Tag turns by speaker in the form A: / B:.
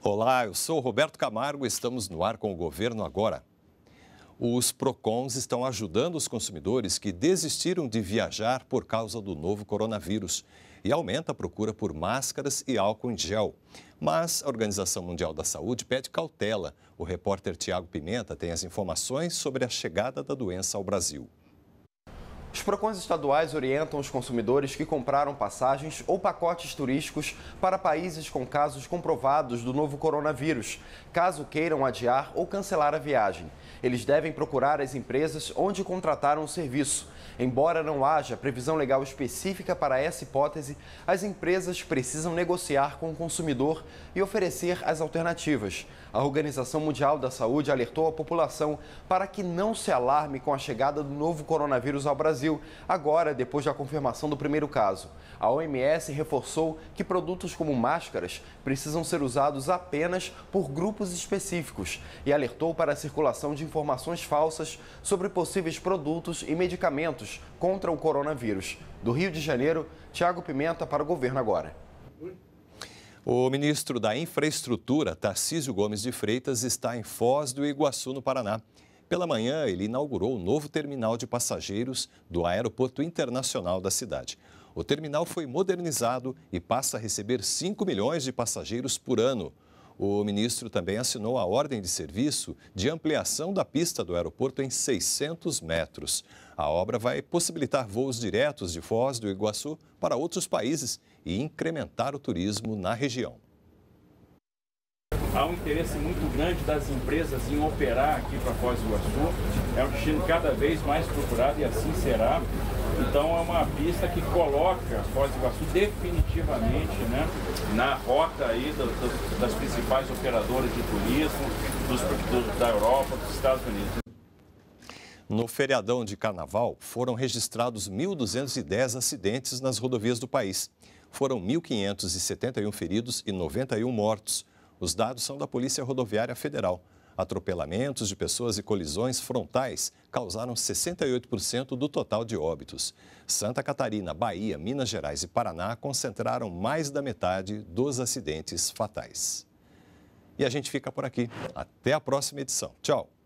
A: Olá, eu sou Roberto Camargo e estamos no ar com o Governo Agora. Os PROCONs estão ajudando os consumidores que desistiram de viajar por causa do novo coronavírus e aumenta a procura por máscaras e álcool em gel. Mas a Organização Mundial da Saúde pede cautela. O repórter Tiago Pimenta tem as informações sobre a chegada da doença ao Brasil.
B: Os PROCONs estaduais orientam os consumidores que compraram passagens ou pacotes turísticos para países com casos comprovados do novo coronavírus, caso queiram adiar ou cancelar a viagem. Eles devem procurar as empresas onde contrataram o serviço. Embora não haja previsão legal específica para essa hipótese, as empresas precisam negociar com o consumidor e oferecer as alternativas. A Organização Mundial da Saúde alertou a população para que não se alarme com a chegada do novo coronavírus ao Brasil Brasil, agora, depois da confirmação do primeiro caso. A OMS reforçou que produtos como máscaras precisam ser usados apenas por grupos específicos e alertou para a circulação de informações falsas sobre possíveis produtos e medicamentos contra o coronavírus. Do Rio de Janeiro, Tiago Pimenta para o governo agora. O
A: ministro da Infraestrutura, Tarcísio Gomes de Freitas, está em Foz do Iguaçu, no Paraná. Pela manhã, ele inaugurou o novo terminal de passageiros do Aeroporto Internacional da cidade. O terminal foi modernizado e passa a receber 5 milhões de passageiros por ano. O ministro também assinou a ordem de serviço de ampliação da pista do aeroporto em 600 metros. A obra vai possibilitar voos diretos de Foz do Iguaçu para outros países e incrementar o turismo na região há um interesse muito grande das empresas em operar aqui para Foz do Iguaçu. É um destino cada vez mais procurado e assim será. Então é uma pista que coloca Foz do Iguaçu definitivamente né, na rota aí
B: do, do, das principais operadoras de turismo dos, do, da Europa, dos Estados Unidos.
A: No feriadão de carnaval, foram registrados 1.210 acidentes nas rodovias do país. Foram 1.571 feridos e 91 mortos. Os dados são da Polícia Rodoviária Federal. Atropelamentos de pessoas e colisões frontais causaram 68% do total de óbitos. Santa Catarina, Bahia, Minas Gerais e Paraná concentraram mais da metade dos acidentes fatais. E a gente fica por aqui. Até a próxima edição. Tchau!